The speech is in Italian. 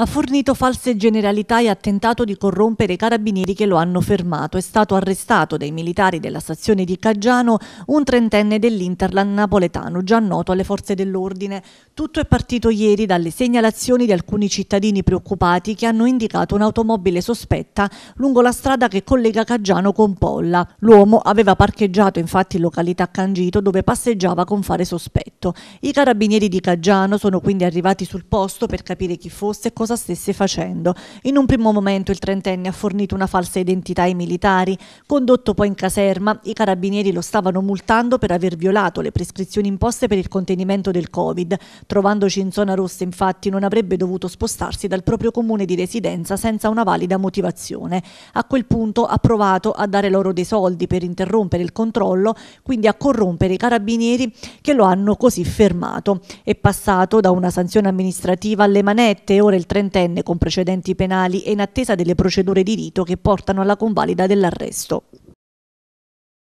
ha fornito false generalità e ha tentato di corrompere i carabinieri che lo hanno fermato. È stato arrestato dai militari della stazione di Caggiano un trentenne dell'Interland napoletano, già noto alle forze dell'ordine. Tutto è partito ieri dalle segnalazioni di alcuni cittadini preoccupati che hanno indicato un'automobile sospetta lungo la strada che collega Caggiano con Polla. L'uomo aveva parcheggiato infatti in località Cangito dove passeggiava con fare sospetto. I carabinieri di Caggiano sono quindi arrivati sul posto per capire chi fosse e cosa cosa stesse facendo. In un primo momento il trentenne ha fornito una falsa identità ai militari. Condotto poi in caserma, i carabinieri lo stavano multando per aver violato le prescrizioni imposte per il contenimento del Covid. Trovandoci in zona rossa, infatti, non avrebbe dovuto spostarsi dal proprio comune di residenza senza una valida motivazione. A quel punto ha provato a dare loro dei soldi per interrompere il controllo, quindi a corrompere i carabinieri che lo hanno così fermato. È passato da una sanzione amministrativa alle manette, ora il trentenne trentenne con precedenti penali e in attesa delle procedure di rito che portano alla convalida dell'arresto.